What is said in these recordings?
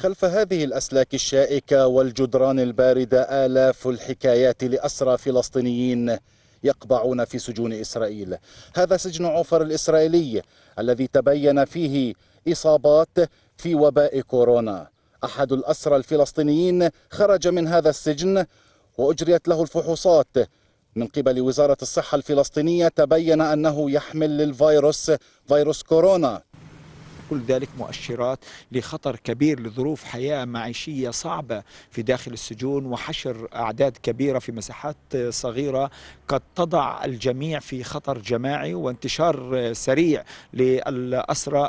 خلف هذه الأسلاك الشائكة والجدران الباردة آلاف الحكايات لأسرى فلسطينيين يقبعون في سجون إسرائيل هذا سجن عوفر الإسرائيلي الذي تبين فيه إصابات في وباء كورونا أحد الأسرى الفلسطينيين خرج من هذا السجن وأجريت له الفحوصات من قبل وزارة الصحة الفلسطينية تبين أنه يحمل للفيروس فيروس كورونا كل ذلك مؤشرات لخطر كبير لظروف حياة معيشية صعبة في داخل السجون وحشر أعداد كبيرة في مساحات صغيرة قد تضع الجميع في خطر جماعي وانتشار سريع للأسرى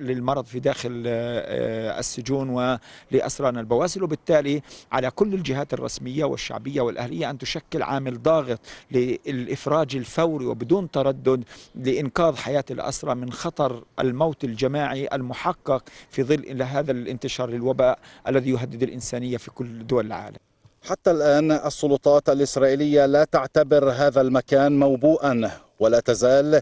للمرض في داخل آه، السجون ولأسرانا البواسل وبالتالي على كل الجهات الرسمية والشعبية والأهلية أن تشكل عامل ضاغط للإفراج الفوري وبدون تردد لإنقاذ حياة الأسرى من خطر الموت الجماعي الاجتماعي المحقق في ظل هذا الانتشار للوباء الذي يهدد الإنسانية في كل دول العالم حتى الآن السلطات الإسرائيلية لا تعتبر هذا المكان موبوءا ولا تزال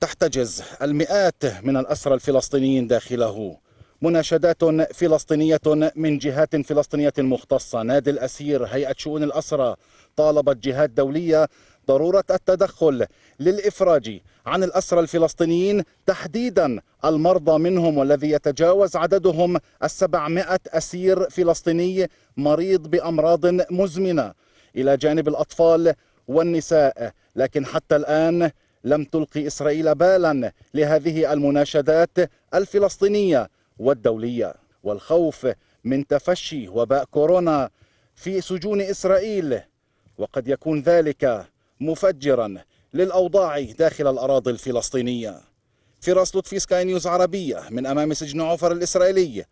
تحتجز المئات من الأسرى الفلسطينيين داخله مناشدات فلسطينية من جهات فلسطينية مختصة نادي الأسير هيئة شؤون الأسرى طالبت جهات دولية ضرورة التدخل للإفراج عن الأسرى الفلسطينيين تحديدا المرضى منهم والذي يتجاوز عددهم السبعمائة أسير فلسطيني مريض بأمراض مزمنة إلى جانب الأطفال والنساء لكن حتى الآن لم تلقي إسرائيل بالا لهذه المناشدات الفلسطينية والدولية والخوف من تفشي وباء كورونا في سجون إسرائيل وقد يكون ذلك مفجرا للأوضاع داخل الأراضي الفلسطينية فراس لطفي سكاي نيوز عربية من أمام سجن عفر الإسرائيلي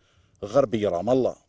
غربي رام الله